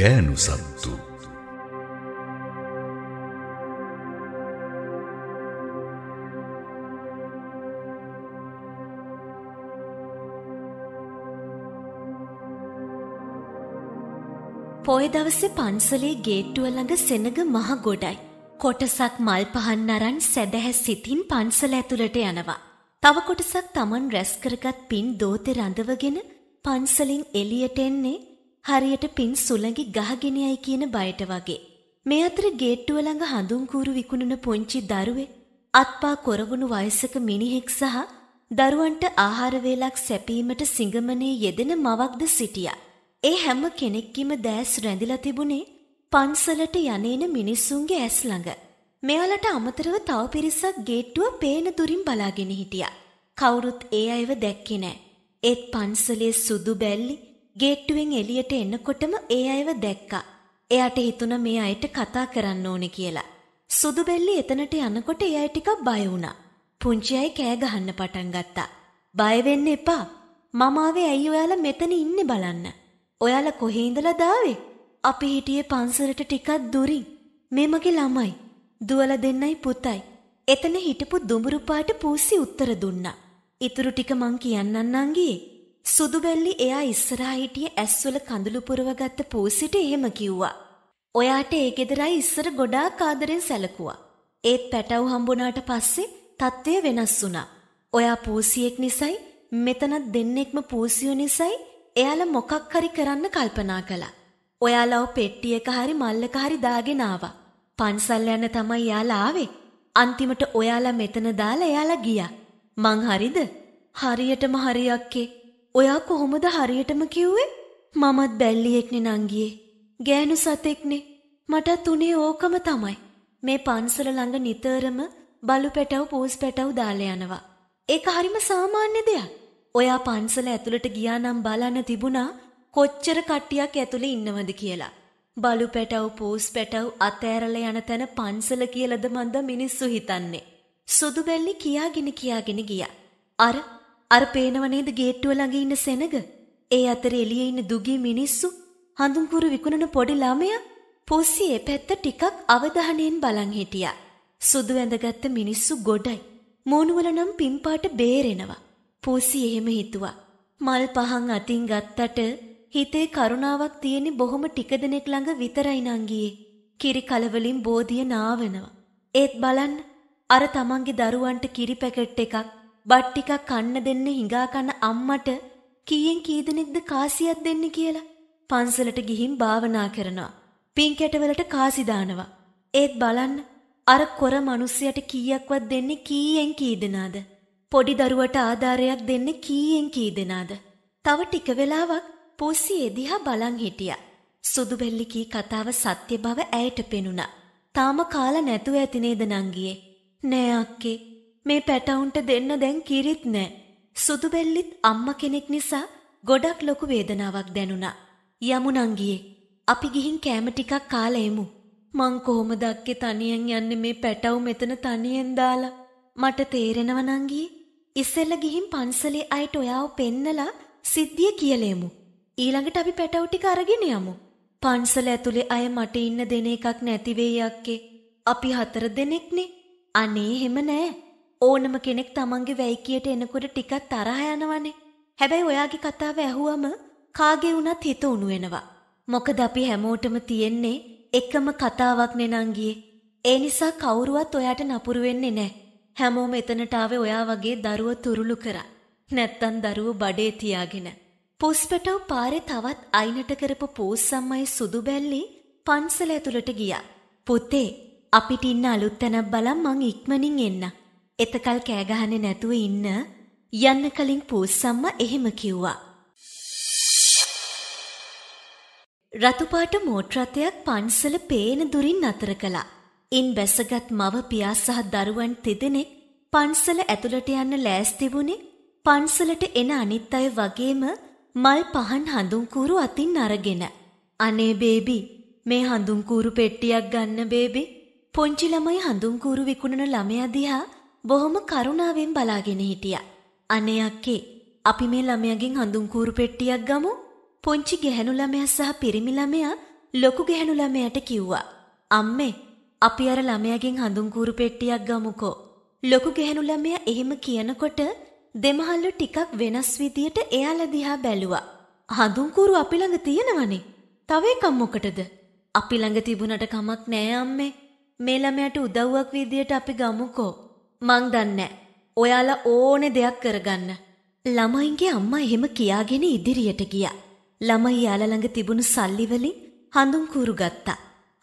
ගෑනු සත්තු පොය දවසේ පන්සලේ ගේට්ටුව ළඟ සෙනග මහ ගොඩයි. කොටසක් මල් පහන් නරන් සැදැහැ සිතින් පන්සල ඇතුළට යනවා. තව කොටසක් Taman රැස් කරගත් පින් දෝතේ රඳවගෙන පන්සලින් එළියට එන්නේ හරියට පින් සුළඟි ගහගෙන යයි කියන බයට වගේ. මේ අතර ගේට්ටුව ළඟ හඳුන්කూరు විකුණන පුංචි දරුවෙක් අත්පා කොරවුණු වයසක මිනිහෙක් සහ දරුවන්ට ආහාර වේලක් සැපීමට සිඟමනේ යෙදෙන මවක්ද සිටියා. ඒ හැම කෙනෙක්ගේම දැස් රැඳිලා තිබුණේ පන්සලට යන්නේන මිනිස්සුන්ගේ ඇස් ළඟ. මෙයාලට අමතරව තව පිරිසක් ගේට්ටුව පේන දුරින් බලාගෙන හිටියා. කවුරුත් ඒ අයව දැක්කේ නෑ. ඒත් පන්සලේ සුදු බැල්ලි ගේට්ටුවෙන් එළියට එන්නකොටම ඒ අයව දැක්කා. එයාට හිතුණ මේ අයට කතා කරන්න ඕනේ කියලා. සුදුබෙල්ලි එතනට යනකොට ඒ අය ටිකක් බය වුණා. පුංචි අය කෑ ගහන්න පටන් ගත්තා. බය වෙන්න එපා. මම ආවේ ඇයි ඔයාලා මෙතන ඉන්නේ බලන්න. ඔයාලා කොහේ ඉඳලා දාවේ? අපි හිටියේ පන්සලට ටිකක් දුරින්. මේ මගේ ළමයි. දුවලා දෙන්නයි පුතයි. එතන හිටපු දුඹුරු පාට පූසි උත්තර දුන්නා. ඉතුරු ටික මං කියන්නන්නම් ගියේ. සුදුබැල්ලි එයා ඉස්සරහා හිටිය ඇස්වල කඳුළු පුරවගත්ත පූසිට එහෙම කිව්වා. ඔයාට ඒ ගෙදරයි ඉස්සර ගොඩාක් ආදරෙන් සැලකුවා. ඒත් පැටව් හම්බුණාට පස්සේ තත්ත්වය වෙනස් වුණා. ඔයා පූසියෙක් නිසයි මෙතනත් දෙන්නෙක්ම පූසියෝ නිසයි එයාලා මොකක් හරි කරන්න කල්පනා කළා. ඔයාලව පෙට්ටියක හරි මල්ලක හරි දාගෙන ආවා. පන්සල් යන්න තමයි එයාලා ආවේ. අන්තිමට ඔයාලා මෙතන දාලා එයාලා ගියා. මං හරිද? හරියටම හරියක්කේ. ඔයා කොහොමද හරියටම කිව්වේ? මමත් බැල්ලියෙක්නේ නංගියේ. ගෑනු සතෙක්නේ. මටත් උනේ ඕකම තමයි. මේ පන්සල ළඟ නිතරම බලු පැටව පූස් පැටව දාලා යනවා. ඒක හරිම සාමාන්‍ය දෙයක්. ඔයා පන්සල ඇතුළට ගියා නම් බලන්න තිබුණා කොච්චර කට්ටියක් ඇතුළේ ඉන්නවද කියලා. බලු පැටව පූස් පැටව අතෑරලා යන තැන පන්සල කියලාද මන්ද මිනිස්සු හිතන්නේ. සුදු බැල්ලි කියාගෙන කියාගෙන ගියා. අර අර පේනව නේද ගේට්ටුව ළඟ ඉන්න සෙනග? ඒ අතර එළියේ ඉන්න දුගී මිනිස්සු, හඳුන්කුරු විකුණන පොඩි ළමයා පොසියේ පැත්ත ටිකක් අවධානයෙන් බලන් හිටියා. සුදු ඇඳගත්ත මිනිස්සු ගොඩයි. මූණුවල නම් පිම්පාට බේරෙනවා. පොසි එහෙම හිතුවා. මල් පහන් අතින් ගත්තට හිතේ කරුණාවක් තියෙන්නේ බොහොම ටික දෙනෙක් ළඟ විතරයි නංගියේ. කිරි කලවලින් බෝධිය නාවනවා. ඒත් බලන්න අර තමන්ගේ දරුවන්ට කිරි පැකට් එකක් බත් ටිකක් කන්න දෙන්න හිඟා කන අම්මට කීයෙන් කී දෙනෙක්ද කාසියක් දෙන්න කියලා පන්සලට ගිහින් භාවනා කරනවා. පින් කැටවලට කාසි දානවා. ඒත් බලන්න අර කොර මිනිස්සයට කීයක්වත් දෙන්නේ කීයෙන් කී දෙනාද? පොඩි දරුවට ආධාරයක් දෙන්නේ කීයෙන් කී දෙනාද? තව ටික වෙලාවක් පූසි එදිහා බලන් හිටියා. සුදු බෙල්ලි කී කතාව සත්‍ය බව ඇයට පෙනුණා. තාම කාලා නැතුව ඇති නේද නංගියේ? නෑ අක්කේ මේ පැටවුන්ට දෙන්න දැන් කිරිත් නෑ. සුදු බැල්ලිත් අම්මා කෙනෙක් නිසා ගොඩක් ලොකු වේදනාවක් දැනුණා. යමුනම් ගියේ. අපි ගිහින් කෑම ටිකක් කාලා එමු. මං කොහොමද අක්කේ තනියෙන් යන්නේ මේ පැටව මෙතන තනියෙන් දාලා? මට තේරෙනව නම් ගියේ. ඉස්සෙල්ල ගිහින් පන්සලේ අයට ඔයාව පෙන්නලා සිද්ධිය කියලෙමු. ඊළඟට අපි පැටවු ටික අරගෙන යමු. පන්සල ඇතුලේ අය මට ඉන්න දෙන එකක් නැති වෙයි අක්කේ. අපි හතර දෙනෙක්නේ. අනේ එහෙම නෑ. ඕනම කෙනෙක් තමන්ගේ වැයිකියට එනකොට ටිකක් තරහ යනවනේ. හැබැයි ඔයාගේ කතාව ඇහුවම කාගේ වුණත් හිත උණු වෙනවා. මොකද අපි හැමෝටම තියෙන්නේ එකම කතාවක් නෙනංගියේ. ඒ නිසා කවුරුවත් ඔයාට නපුරු වෙන්නේ නැහැ. හැමෝම එතනට ආවේ ඔයා වගේ දරුව තුරුළු කරා. නැත්තම් දරුව බඩේ තියාගෙන. පුස්පටව පාරේ තවත් අයිනට කරපු පූස්සම්මයි සුදු බැල්ලි පන්සල ඇතුළට ගියා. පුතේ අපිට ඉන්න අලුත් තැනක් බලන් මං ඉක්මනින් එන්නම්. එතකල් කෑගහන්නේ නැතුව ඉන්න යන්න කලින් පූස්සම්ම එහෙම කිව්වා. රතුපාට මෝට්‍රරථයක් පන්සල පේන දුරින් අතර කළා. ඉන් බැසගත් මව පියා සහ දරුවන් තිදෙනෙක් පන්සල ඇතුළට යන්න ලෑස්ති වුණේ පන්සලට එන අනිත් අය වගේම මල් පහන් හඳුන්කූරු අතින් අරගෙන. අනේ බේබි මේ හඳුන්කූරු පෙට්ටියක් ගන්න බේබි. පොංචි ළමයි හඳුන්කූරු විකුණන ළමයා දිහා බොහොම කරුණාවෙන් බලාගෙන හිටියා. අනේ අක්කේ, අපි මේ ළමයාගෙන් හඳුන් කූරු පෙට්ටියක් ගමු. පොන්චි ගැහැණු ළමයා සහ පිරිමි ළමයා ලොකු ගැහැණු ළමයාට කිව්වා. අම්මේ, අපි අර ළමයාගෙන් හඳුන් කූරු පෙට්ටියක් ගමුකෝ. ලොකු ගැහැණු ළමයා එහෙම කියනකොට දෙමහල්ලු ටිකක් වෙනස් විදියට එයාලා දිහා බැලුවා. හඳුන් කූරු අපි ළඟ තියෙනවනේ. තව එකක් මොකටද? අපි ළඟ තිබුණට කමක් නෑ අම්මේ. මේ ළමයාට උදව්වක් විදියට අපි ගමුකෝ. මං දන්නෑ. ඔයාලා ඕනෙ දෙයක් කරගන්න. ළමයින්ගේ අම්මා එහෙම කියාගෙන ඉදිරියට ගියා. ළමයි යාලළඟ තිබුණු සල්ලිවලින් හඳුන්කූරු ගත්තා.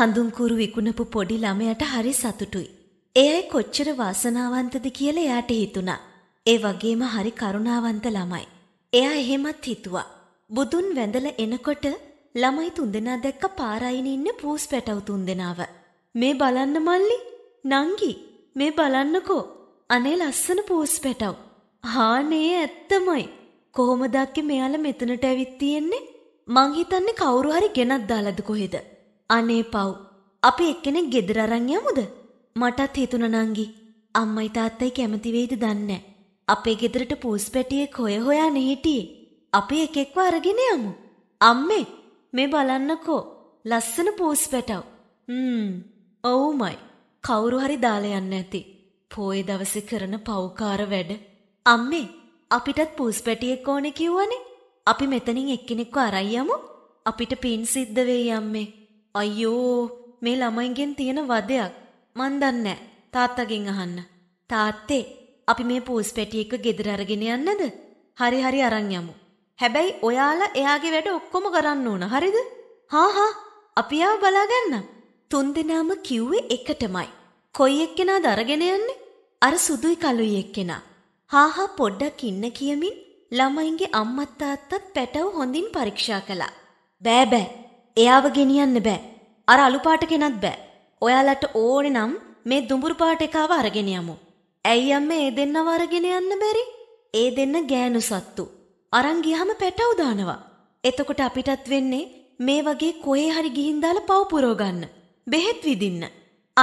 හඳුන්කූරු විකුණපු පොඩි ළමයට හරි සතුටුයි. එයයි කොච්චර වාසනාවන්තද කියලා එයාට හිතුණා. ඒ වගේම හරි කරුණාවන්ත ළමයි. එයා එහෙමත් හිතුවා. බුදුන් වැඳලා එනකොට ළමයි තුන්දෙනා දැක්ක පාරයින ඉන්න පූස් පැටව් තුන්දෙනාව. මේ බලන්න මල්ලි, නංගි මේ බලන්නකෝ. අනේ ලස්සන පෝස් පැටව්. හානේ ඇත්තමයි. කොහොමද අක්කේ මෙයාලා මෙතනට ඇවිත් තියෙන්නේ? මං හිතන්නේ කවුරු හරි ගෙනත් දාලාද කොහෙද? අනේ පව්. අපි එක්කෙනෙක් ගෙදර අරන් යමුද? මටත් හිතුණා නංගි. අම්මයි තාත්තයි කැමති වෙයිද දන්නේ අපේ ගෙදරට පෝස් පැටියෙක් හොය හොයා නෙහිටියේ. අපි එකෙක්ව අරගෙන යමු. අම්මේ මේ බලන්නකෝ. ලස්සන පෝස් පැටව්. හ්ම්. ඔව්මයි. කවුරු හරි දාලා යන්න ඇති. පෝය දවසේ කරන පෞකාර වැඩ. අම්මේ අපිටත් පූස්පැටියෙක් ඕනේ කිව්වනේ. අපි මෙතනින් එක්කෙනෙක්ව අරන් යමු. අපිට පින් සිද්ධ වෙයි අම්මේ. අයියෝ මේ ළමයින්ගෙන් තියෙන වදයක් මන් දන්නේ තාත්තගෙන් අහන්න. තාත්තේ අපි මේ පූස්පැටියෙක්ව ගෙදර අරගෙන යන්නද? හරි හරි අරන් යමු. හැබැයි ඔයාලා එයාගේ වැඩ ඔක්කොම කරන්න ඕන. හරිද? හා හා අපි ආව බලාගන්නම්. තුන්දෙනාම කිව්වේ එකටමයි. කොයි එක්කෙනාද අරගෙන යන්නේ? අර සුදුයි කළුයි එක්කෙනා. හාහා පොඩ්ඩක් ඉන්න කියමින් ළමයින්ගේ අම්මත් තාත්තත් පැටව හොඳින් පරීක්ෂා කළා. බෑ බෑ. එයාව ගෙනියන්න බෑ. අර අලු පාට කෙනත් බෑ. ඔයාලට ඕනේ නම් මේ දුඹුරු පාට එකාව අරගෙන යමු. ඇයි අම්මේ ඒ දෙන්නව අරගෙන යන්න බැරි? ඒ දෙන්න ගෑනු සත්තු. අරන් ගියාම පැටව දානවා. එතකොට අපිටත් වෙන්නේ මේ වගේ කොහේ හරි ගිහින් දාලා පව පුරව ගන්න. බෙහෙත් විදින්න.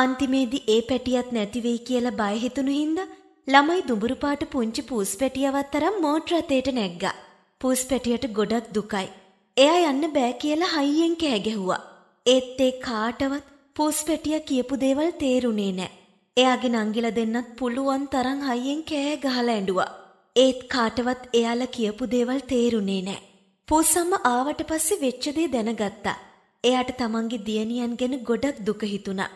අන්තිමේදී ඒ පැටියත් නැතිවෙයි කියලා බය හිතුණු හින්දා ළමයි දුඹුරු පාට පුංචි පූස් පැටියවත් තරම් මෝටර රථයට නැග්ගා. පූස් පැටියට ගොඩක් දුකයි. එයා යන්න බෑ කියලා හයියෙන් කෑ ගැහුවා. ඒත් ඒ කාටවත් පූස් පැටියා කියපු දේවල් තේරුණේ නෑ. එයාගේ නංගිල දෙන්නත් පුළුවන් තරම් හයියෙන් කෑ ගහලා ඇඬුවා. ඒත් කාටවත් එයාලා කියපු දේවල් තේරුණේ නෑ. පූසම්ම ආවට පස්සේ වෙච්ච දේ දැනගත්තා. එයාට තමන්ගේ දියණියන් ගැන ගොඩක් දුක හිතුණා.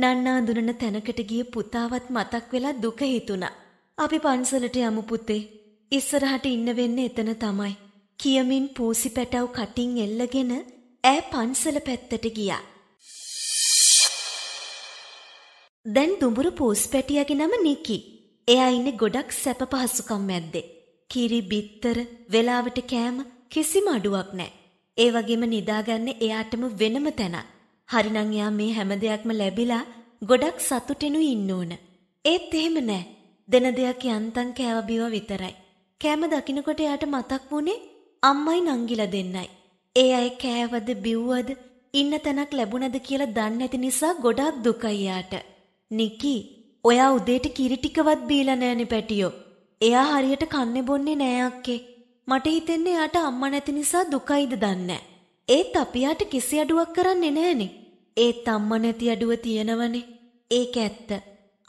නන්නා දුනන තැනකට ගිය පුතාවත් මතක් වෙලා දුක හිතුණා. අපි පන්සලට යමු පුතේ. ඉස්සරහට ඉන්න වෙන්නේ එතන තමයි. කියමින් පූසි පැටව් කටින් එල්ලගෙන ඈ පන්සල පැත්තට ගියා. දැන් දුඹුරු පූස් පැටියාගේ නම නිකි. එයා ඉන්නේ ගොඩක් සැප පහසුකම් මැද්දේ. කිරි බිත්තර, වෙලාවට කෑම කිසිම අඩුවක් නැහැ. ඒ වගේම නිදාගන්න එයාටම වෙනම තැනක්. හරිනම් එයා මේ හැම දෙයක්ම ලැබිලා ගොඩක් සතුටෙනුයි ඉන්න ඕන. ඒත් එහෙම නෑ. දෙන දෙයක් යන්තම් කෑවබිව විතරයි. කෑම දකින්නකොට එයාට මතක් වුණේ අම්මයි නංගිලා දෙන්නයි. ඒ අය කෑවද බිව්වද ඉන්න තැනක් ලැබුණද කියලා දන්නේ නැති නිසා ගොඩාක් දුකයි යාට. නිකි, ඔයා උදේට කිරි ටිකවත් බීලා නැණි පැටියෝ. එයා හරියට කන්නේ බොන්නේ නෑ අක්කේ. මට හිතෙන්නේ යාට අම්මා නැති නිසා දුකයිද දන්නේ ඒත් අපි යාට කිසි අඩුවක් කරන්නේ නැහනේ. ඒත් අම්මා නැති අඩුව තියෙනවනේ. ඒක ඇත්ත.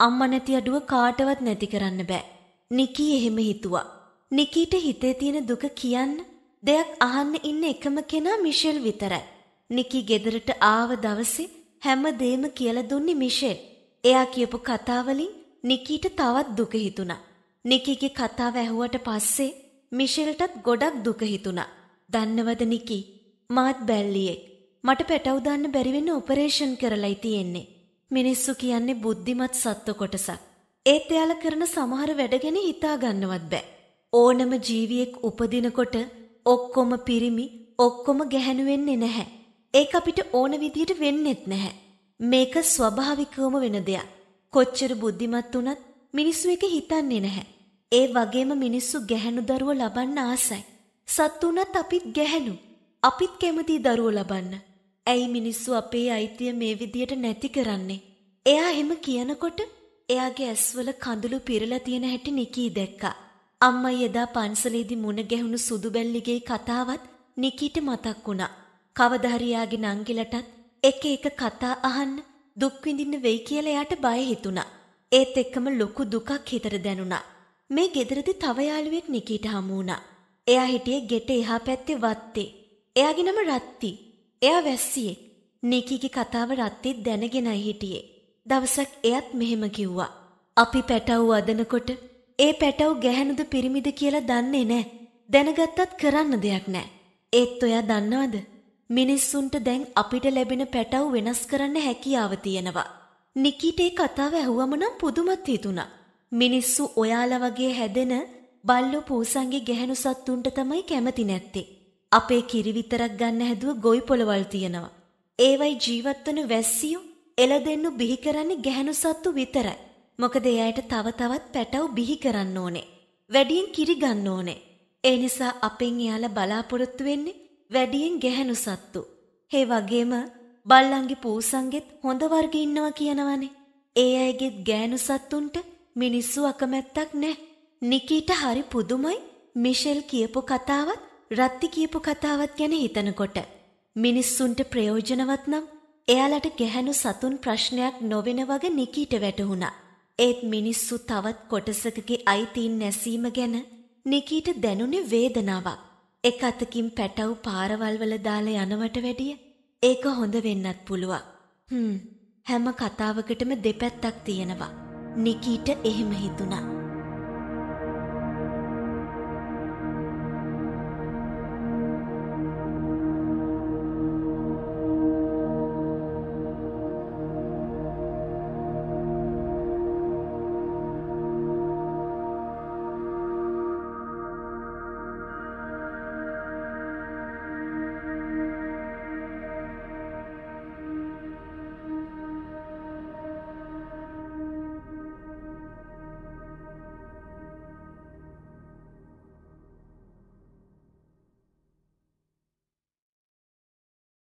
අම්මා නැති අඩුව කාටවත් නැති කරන්න බෑ. නිකී එහෙම හිතුවා. නිකීට හිතේ තියෙන දුක කියන්න දෙයක් අහන්න ඉන්න එකම කෙනා මිෂෙල් විතරයි. නිකී ගෙදරට ආව දවසේ හැමදේම කියලා දුන්නේ මිෂෙල්. එයා කියපු කතා වලින් නිකීට තවත් දුක හිතුණා. නිකීගේ කතාව ඇහුවට පස්සේ මිෂෙල්ටත් ගොඩක් දුක හිතුණා. දන්නවද නිකි? මාත් බැල්ලියෙක්. මට පැටව දාන්න බැරි වෙන ඔපරේෂන් කරලයි තියෙන්නේ. මිනිස්සු කියන්නේ බුද්ධිමත් සත්ව කොටසක්. ඒත් එයාලා කරන සමහර වැඩ ගැන හිතා ගන්නවත් බෑ. ඕනම ජීවියෙක් උපදිනකොට ඔක්කොම පිරිමි ඔක්කොම ගැහැණු වෙන්නේ නැහැ. ඒක අපිට ඕන විදියට වෙන්නෙත් නැහැ. මේක ස්වභාවිකවම වෙන දෙයක්. කොච්චර බුද්ධිමත් වුණත් මිනිස්සු එක හිතන්නේ නැහැ. ඒ වගේම මිනිස්සු ගැහැණු දරුව ලබන්න ආසයි. සත්තුනත් අපිත් ගැහැණු. අපිත් කැමති දරුව ලබන්න. ඇයි මිනිස්සු අපේ අයිතිය මේ විදියට නැති කරන්නේ? එයා එහෙම කියනකොට එයාගේ ඇස්වල කඳුළු පිරලා තියෙන හැටි නිකී දැක්කා. අම්මයි එදා පන්සලේදී මුණ ගැහුණු සුදුබැල්ලිගේ කතාවත් නිකීට මතක් වුණා. කවදාහරියාගේ නංගිලටත් එක එක කතා අහන්න දුක් විඳින්න වෙයි කියලා එයාට බය හිතුණා. ඒත් එක්කම ලොකු දුකක් හිතට දැනුණා. මේ ගෙදරදි තව යාළුවෙක් නිකීට හමු වුණා. එයා හිටියේ ගෙට එහා පැත්තේ වත්තේ. එයාගේ නම රත්ති. එයා වැස්සියෙක්. නිකීගේ කතාව රත්ති දැනගෙනයි හිටියේ. දවසක් එයත් මෙහෙම කිව්වා. අපි පැටව් වදනකොට ඒ පැටව් ගැහණුද පිරිමිද කියලා දන්නේ නැහැ. දැනගත්තත් කරන්න දෙයක් නැහැ. ඒත් ඔයා දන්නවද? මිනිස්සුන්ට දැන් අපිට ලැබෙන පැටව් වෙනස් කරන්න හැකියාව තියෙනවා. නිකීට ඒ කතාව ඇහුවම නම් පුදුමත් හිතුණා. මිනිස්සු ඔයාලා වගේ හැදෙන බල්ලෝ පූසන්ගේ ගැහැණු සත්තුන්ට තමයි කැමති නැත්තේ. අපේ කිරි විතරක් ගන්න හැදුව ගොයි පොළවල් තියෙනවා. ඒවයි ජීවත්වන වැස්සියෝ එළදෙන්නු බිහි කරන්නේ ගැහැණු සත්තු විතරයි. මොකද එයාට තව තවත් පැටව් බිහි කරන්න ඕනේ. වැඩියෙන් කිරි ගන්න ඕනේ. ඒ නිසා අපෙන් එයාලා බලාපොරොත්තු වෙන්නේ වැඩියෙන් ගැහැණු සත්තු. ඒ වගේම බල්ලන්ගේ පූසන්ගෙත් හොඳ වර්ග ඉන්නවා කියනවනේ. ඒ අයගෙත් ගෑනු සත්තුන්ට මිනිස්සු අකමැත්තක් නෑ. නිකීට හරි පුදුමයි මිෂෙල් කියපු කතාවත් රත්ති කියපු කතාවත් ගැන හිතනකොට. මිනිස්සුන්ට ප්‍රයෝජනවත් නම් එයාලට ගැහැණු සතුන් ප්‍රශ්නයක් නොවෙන වගේ නිකීට වැටහුණා. ඒත් මිනිස්සු තවත් කොටසකගේ අයිතීන් නැසීම ගැන නිකීට දැනුනේ වේදනාවක්. එක අතකින් පැටව් පාරවල්වල දාලා යනවට වැඩිය ඒක හොඳ වෙන්නත් පුළුවන්. හ්ම් හැම කතාවකටම දෙපැත්තක් තියෙනවා. නිකීට එහෙම හිතුනා.